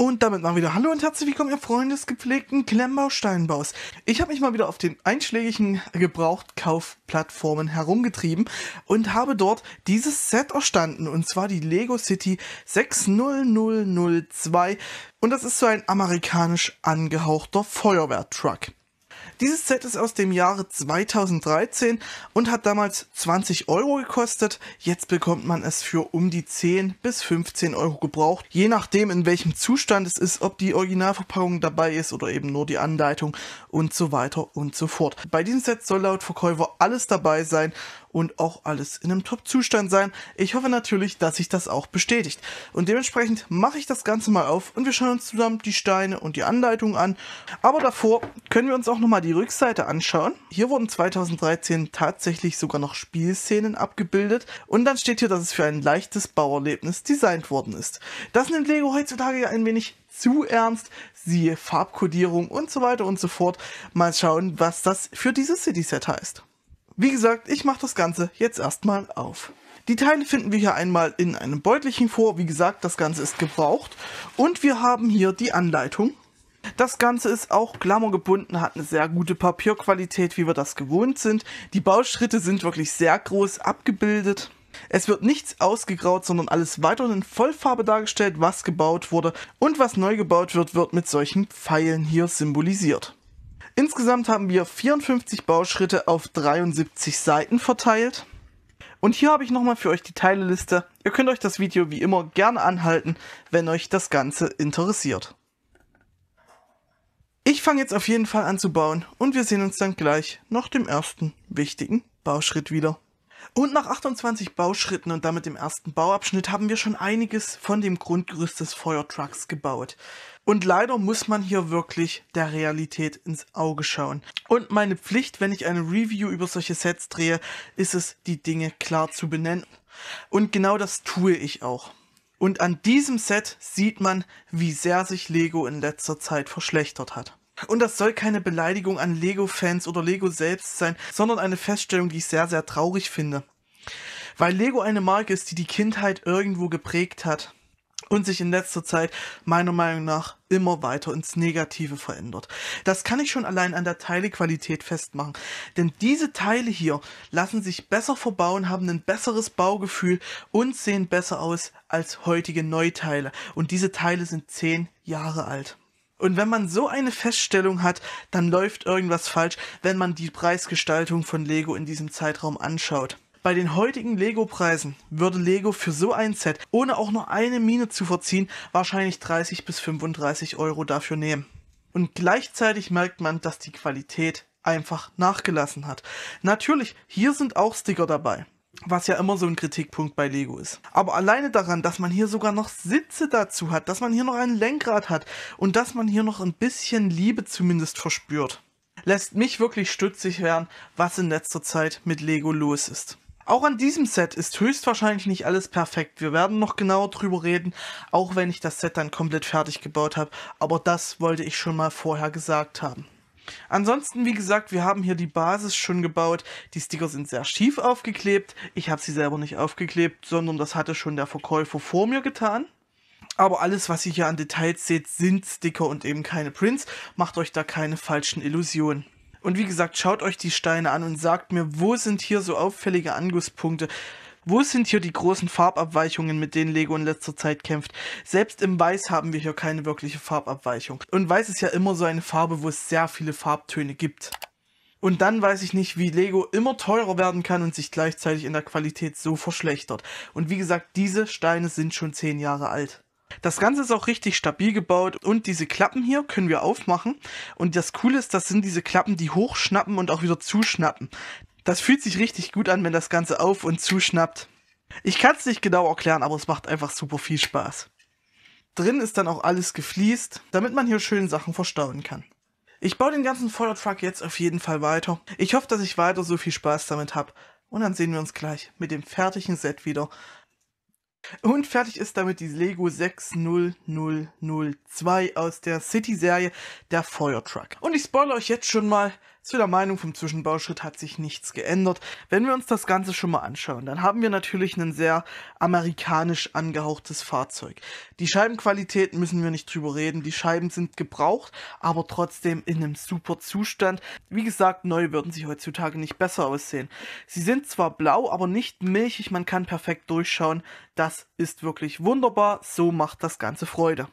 Und damit mal wieder Hallo und herzlich willkommen, ihr Freunde des gepflegten Klemmbausteinbaus. Ich habe mich mal wieder auf den einschlägigen Gebrauchtkaufplattformen herumgetrieben und habe dort dieses Set erstanden, und zwar die Lego City 60002. Und das ist so ein amerikanisch angehauchter Feuerwehrtruck. Dieses Set ist aus dem Jahre 2013 und hat damals 20 Euro gekostet. Jetzt bekommt man es für um die 10 bis 15 Euro gebraucht, je nachdem in welchem Zustand es ist, ob die Originalverpackung dabei ist oder eben nur die Anleitung und so weiter und so fort. Bei diesem Set soll laut Verkäufer alles dabei sein und auch alles in einem Top-Zustand sein. Ich hoffe natürlich, dass sich das auch bestätigt. Und dementsprechend mache ich das Ganze mal auf und wir schauen uns zusammen die Steine und die Anleitung an. Aber davor können wir uns auch nochmal die Rückseite anschauen. Hier wurden 2013 tatsächlich sogar noch Spielszenen abgebildet und dann steht hier, dass es für ein leichtes Bauerlebnis designt worden ist. Das nimmt Lego heutzutage ja ein wenig zu ernst, siehe Farbkodierung und so weiter und so fort. Mal schauen, was das für dieses City-Set heißt. Wie gesagt, ich mache das Ganze jetzt erstmal auf. Die Teile finden wir hier einmal in einem Beutelchen vor. Wie gesagt, das Ganze ist gebraucht. Und wir haben hier die Anleitung. Das Ganze ist auch glamourgebunden, hat eine sehr gute Papierqualität, wie wir das gewohnt sind. Die Bauschritte sind wirklich sehr groß abgebildet. Es wird nichts ausgegraut, sondern alles weiterhin in Vollfarbe dargestellt, was gebaut wurde. Und was neu gebaut wird, wird mit solchen Pfeilen hier symbolisiert. Insgesamt haben wir 54 Bauschritte auf 73 Seiten verteilt. Und hier habe ich nochmal für euch die Teileliste. Ihr könnt euch das Video wie immer gerne anhalten, wenn euch das Ganze interessiert. Ich fange jetzt auf jeden Fall an zu bauen und wir sehen uns dann gleich nach dem ersten wichtigen Bauschritt wieder. Und nach 28 Bauschritten und damit dem ersten Bauabschnitt haben wir schon einiges von dem Grundgerüst des Feuertrucks gebaut. Und leider muss man hier wirklich der Realität ins Auge schauen. Und meine Pflicht, wenn ich eine Review über solche Sets drehe, ist es, die Dinge klar zu benennen. Und genau das tue ich auch. Und an diesem Set sieht man, wie sehr sich Lego in letzter Zeit verschlechtert hat. Und das soll keine Beleidigung an Lego-Fans oder Lego selbst sein, sondern eine Feststellung, die ich sehr, sehr traurig finde. Weil Lego eine Marke ist, die die Kindheit irgendwo geprägt hat und sich in letzter Zeit meiner Meinung nach immer weiter ins Negative verändert. Das kann ich schon allein an der Teilequalität festmachen, denn diese Teile hier lassen sich besser verbauen, haben ein besseres Baugefühl und sehen besser aus als heutige Neuteile und diese Teile sind zehn Jahre alt. Und wenn man so eine Feststellung hat, dann läuft irgendwas falsch, wenn man die Preisgestaltung von Lego in diesem Zeitraum anschaut. Bei den heutigen Lego-Preisen würde Lego für so ein Set, ohne auch nur eine Mine zu verziehen, wahrscheinlich 30 bis 35 Euro dafür nehmen. Und gleichzeitig merkt man, dass die Qualität einfach nachgelassen hat. Natürlich, hier sind auch Sticker dabei was ja immer so ein Kritikpunkt bei Lego ist. Aber alleine daran, dass man hier sogar noch Sitze dazu hat, dass man hier noch ein Lenkrad hat und dass man hier noch ein bisschen Liebe zumindest verspürt, lässt mich wirklich stutzig werden, was in letzter Zeit mit Lego los ist. Auch an diesem Set ist höchstwahrscheinlich nicht alles perfekt. Wir werden noch genauer drüber reden, auch wenn ich das Set dann komplett fertig gebaut habe. Aber das wollte ich schon mal vorher gesagt haben. Ansonsten, wie gesagt, wir haben hier die Basis schon gebaut. Die Sticker sind sehr schief aufgeklebt. Ich habe sie selber nicht aufgeklebt, sondern das hatte schon der Verkäufer vor mir getan. Aber alles, was ihr hier an Details seht, sind Sticker und eben keine Prints. Macht euch da keine falschen Illusionen. Und wie gesagt, schaut euch die Steine an und sagt mir, wo sind hier so auffällige Angusspunkte. Wo sind hier die großen Farbabweichungen, mit denen Lego in letzter Zeit kämpft? Selbst im Weiß haben wir hier keine wirkliche Farbabweichung. Und Weiß ist ja immer so eine Farbe, wo es sehr viele Farbtöne gibt. Und dann weiß ich nicht, wie Lego immer teurer werden kann und sich gleichzeitig in der Qualität so verschlechtert. Und wie gesagt, diese Steine sind schon 10 Jahre alt. Das Ganze ist auch richtig stabil gebaut und diese Klappen hier können wir aufmachen. Und das Coole ist, das sind diese Klappen, die hochschnappen und auch wieder zuschnappen. Das fühlt sich richtig gut an, wenn das Ganze auf und zuschnappt. Ich kann es nicht genau erklären, aber es macht einfach super viel Spaß. Drin ist dann auch alles gefliest, damit man hier schön Sachen verstauen kann. Ich baue den ganzen Feuertruck jetzt auf jeden Fall weiter. Ich hoffe, dass ich weiter so viel Spaß damit habe. Und dann sehen wir uns gleich mit dem fertigen Set wieder. Und fertig ist damit die Lego 60002 aus der City-Serie, der Feuertruck. Und ich spoilere euch jetzt schon mal, zu der Meinung vom Zwischenbauschritt hat sich nichts geändert. Wenn wir uns das Ganze schon mal anschauen, dann haben wir natürlich ein sehr amerikanisch angehauchtes Fahrzeug. Die Scheibenqualität müssen wir nicht drüber reden. Die Scheiben sind gebraucht, aber trotzdem in einem super Zustand. Wie gesagt, neu würden sie heutzutage nicht besser aussehen. Sie sind zwar blau, aber nicht milchig. Man kann perfekt durchschauen. Das ist wirklich wunderbar. So macht das Ganze Freude.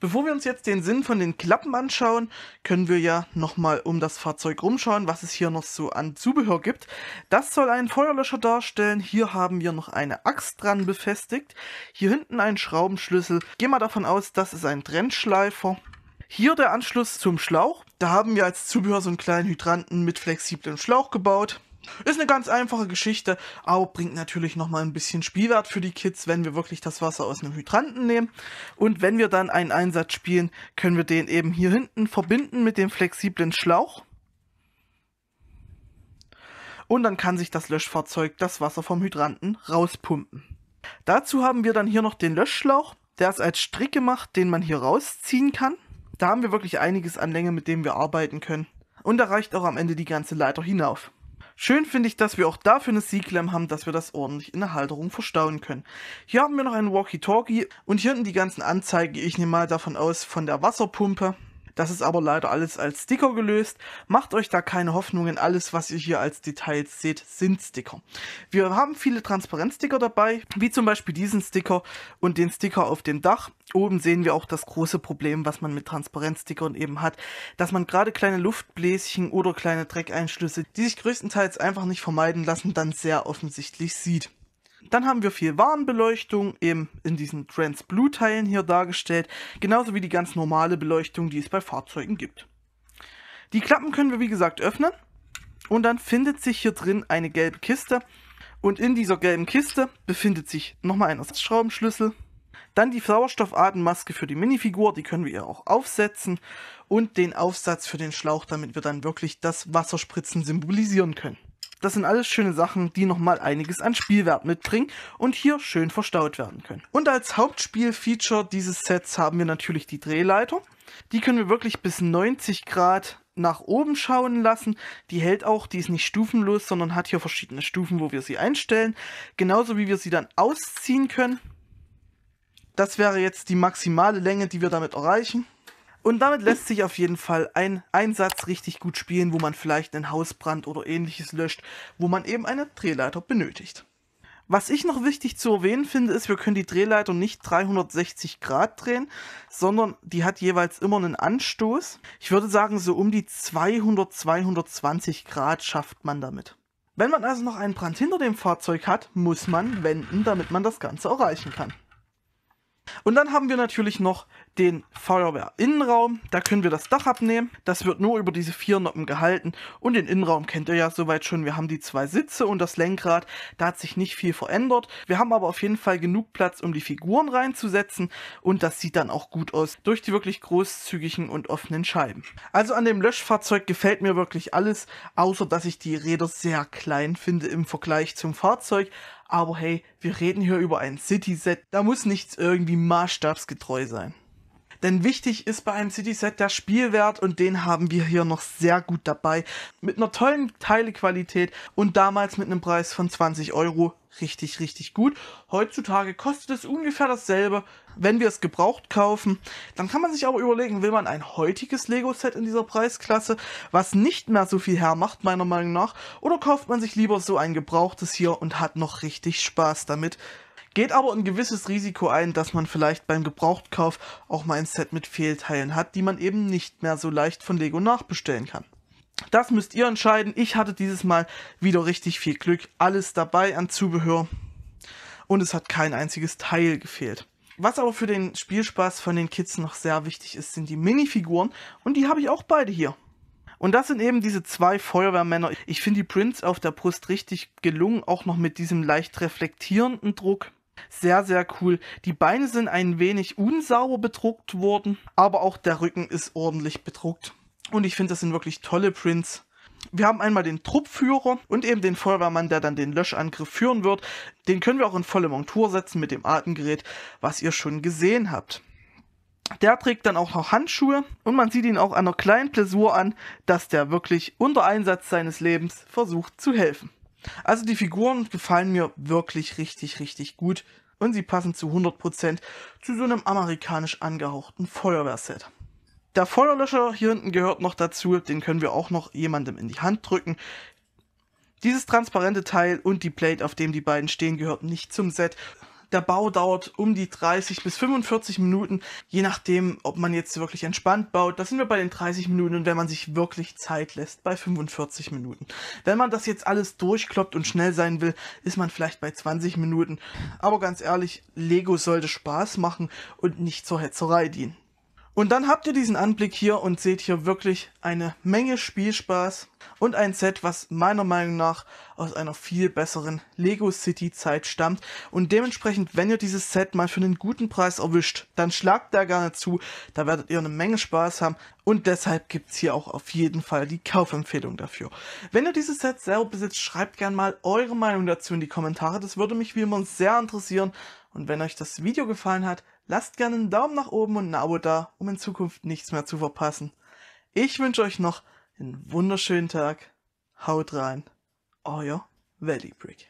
Bevor wir uns jetzt den Sinn von den Klappen anschauen, können wir ja nochmal um das Fahrzeug rumschauen, was es hier noch so an Zubehör gibt. Das soll einen Feuerlöscher darstellen. Hier haben wir noch eine Axt dran befestigt. Hier hinten einen Schraubenschlüssel. Geh mal davon aus, das ist ein Trennschleifer. Hier der Anschluss zum Schlauch. Da haben wir als Zubehör so einen kleinen Hydranten mit flexiblem Schlauch gebaut. Ist eine ganz einfache Geschichte, aber bringt natürlich nochmal ein bisschen Spielwert für die Kids, wenn wir wirklich das Wasser aus einem Hydranten nehmen. Und wenn wir dann einen Einsatz spielen, können wir den eben hier hinten verbinden mit dem flexiblen Schlauch. Und dann kann sich das Löschfahrzeug das Wasser vom Hydranten rauspumpen. Dazu haben wir dann hier noch den Löschschlauch. Der ist als Strick gemacht, den man hier rausziehen kann. Da haben wir wirklich einiges an Länge, mit dem wir arbeiten können. Und da reicht auch am Ende die ganze Leiter hinauf. Schön finde ich, dass wir auch dafür eine Sieglam haben, dass wir das ordentlich in der Halterung verstauen können. Hier haben wir noch einen Walkie-Talkie und hier unten die ganzen Anzeigen, ich nehme mal davon aus, von der Wasserpumpe. Das ist aber leider alles als Sticker gelöst. Macht euch da keine Hoffnungen. Alles, was ihr hier als Details seht, sind Sticker. Wir haben viele Transparenzsticker dabei, wie zum Beispiel diesen Sticker und den Sticker auf dem Dach. Oben sehen wir auch das große Problem, was man mit Transparenzstickern eben hat, dass man gerade kleine Luftbläschen oder kleine Dreckeinschlüsse, die sich größtenteils einfach nicht vermeiden lassen, dann sehr offensichtlich sieht. Dann haben wir viel Warnbeleuchtung eben in diesen Trans-Blue-Teilen hier dargestellt, genauso wie die ganz normale Beleuchtung, die es bei Fahrzeugen gibt. Die Klappen können wir wie gesagt öffnen und dann findet sich hier drin eine gelbe Kiste und in dieser gelben Kiste befindet sich nochmal ein Ersatzschraubenschlüssel, dann die Sauerstoffatemmaske für die Minifigur, die können wir ihr auch aufsetzen und den Aufsatz für den Schlauch, damit wir dann wirklich das Wasserspritzen symbolisieren können. Das sind alles schöne Sachen, die nochmal einiges an Spielwert mitbringen und hier schön verstaut werden können. Und als Hauptspielfeature dieses Sets haben wir natürlich die Drehleiter. Die können wir wirklich bis 90 Grad nach oben schauen lassen. Die hält auch, die ist nicht stufenlos, sondern hat hier verschiedene Stufen, wo wir sie einstellen. Genauso wie wir sie dann ausziehen können. Das wäre jetzt die maximale Länge, die wir damit erreichen. Und damit lässt sich auf jeden Fall ein Einsatz richtig gut spielen, wo man vielleicht einen Hausbrand oder ähnliches löscht, wo man eben eine Drehleiter benötigt. Was ich noch wichtig zu erwähnen finde, ist, wir können die Drehleiter nicht 360 Grad drehen, sondern die hat jeweils immer einen Anstoß. Ich würde sagen, so um die 200, 220 Grad schafft man damit. Wenn man also noch einen Brand hinter dem Fahrzeug hat, muss man wenden, damit man das Ganze erreichen kann. Und dann haben wir natürlich noch den Feuerwehrinnenraum. Da können wir das Dach abnehmen. Das wird nur über diese vier Noppen gehalten. Und den Innenraum kennt ihr ja soweit schon. Wir haben die zwei Sitze und das Lenkrad. Da hat sich nicht viel verändert. Wir haben aber auf jeden Fall genug Platz, um die Figuren reinzusetzen. Und das sieht dann auch gut aus durch die wirklich großzügigen und offenen Scheiben. Also an dem Löschfahrzeug gefällt mir wirklich alles, außer dass ich die Räder sehr klein finde im Vergleich zum Fahrzeug. Aber hey, wir reden hier über ein City-Set, da muss nichts irgendwie maßstabsgetreu sein. Denn wichtig ist bei einem City-Set der Spielwert und den haben wir hier noch sehr gut dabei. Mit einer tollen Teilequalität und damals mit einem Preis von 20 Euro richtig, richtig gut. Heutzutage kostet es ungefähr dasselbe. Wenn wir es gebraucht kaufen, dann kann man sich aber überlegen, will man ein heutiges Lego-Set in dieser Preisklasse, was nicht mehr so viel hermacht, meiner Meinung nach, oder kauft man sich lieber so ein gebrauchtes hier und hat noch richtig Spaß damit geht aber ein gewisses Risiko ein, dass man vielleicht beim Gebrauchtkauf auch mal ein Set mit Fehlteilen hat, die man eben nicht mehr so leicht von Lego nachbestellen kann. Das müsst ihr entscheiden. Ich hatte dieses Mal wieder richtig viel Glück. Alles dabei an Zubehör. Und es hat kein einziges Teil gefehlt. Was aber für den Spielspaß von den Kids noch sehr wichtig ist, sind die Minifiguren. Und die habe ich auch beide hier. Und das sind eben diese zwei Feuerwehrmänner. Ich finde die Prints auf der Brust richtig gelungen, auch noch mit diesem leicht reflektierenden Druck. Sehr, sehr cool. Die Beine sind ein wenig unsauber bedruckt worden, aber auch der Rücken ist ordentlich bedruckt. Und ich finde, das sind wirklich tolle Prints. Wir haben einmal den Truppführer und eben den Feuerwehrmann, der dann den Löschangriff führen wird. Den können wir auch in volle Montur setzen mit dem Atemgerät, was ihr schon gesehen habt. Der trägt dann auch noch Handschuhe und man sieht ihn auch an einer kleinen Plessur an, dass der wirklich unter Einsatz seines Lebens versucht zu helfen. Also die Figuren gefallen mir wirklich richtig, richtig gut und sie passen zu 100% zu so einem amerikanisch angehauchten Feuerwehrset. Der Feuerlöscher hier hinten gehört noch dazu, den können wir auch noch jemandem in die Hand drücken. Dieses transparente Teil und die Plate, auf dem die beiden stehen, gehört nicht zum Set, der Bau dauert um die 30 bis 45 Minuten, je nachdem, ob man jetzt wirklich entspannt baut. Da sind wir bei den 30 Minuten und wenn man sich wirklich Zeit lässt, bei 45 Minuten. Wenn man das jetzt alles durchkloppt und schnell sein will, ist man vielleicht bei 20 Minuten. Aber ganz ehrlich, Lego sollte Spaß machen und nicht zur Hetzerei dienen. Und dann habt ihr diesen Anblick hier und seht hier wirklich eine Menge Spielspaß und ein Set, was meiner Meinung nach aus einer viel besseren Lego City Zeit stammt. Und dementsprechend, wenn ihr dieses Set mal für einen guten Preis erwischt, dann schlagt da gerne zu, da werdet ihr eine Menge Spaß haben und deshalb gibt's hier auch auf jeden Fall die Kaufempfehlung dafür. Wenn ihr dieses Set selber besitzt, schreibt gerne mal eure Meinung dazu in die Kommentare, das würde mich wie immer sehr interessieren und wenn euch das Video gefallen hat, lasst gerne einen Daumen nach oben und ein Abo da, um in Zukunft nichts mehr zu verpassen. Ich wünsche euch noch einen wunderschönen Tag. Haut rein. Euer Valley Brick.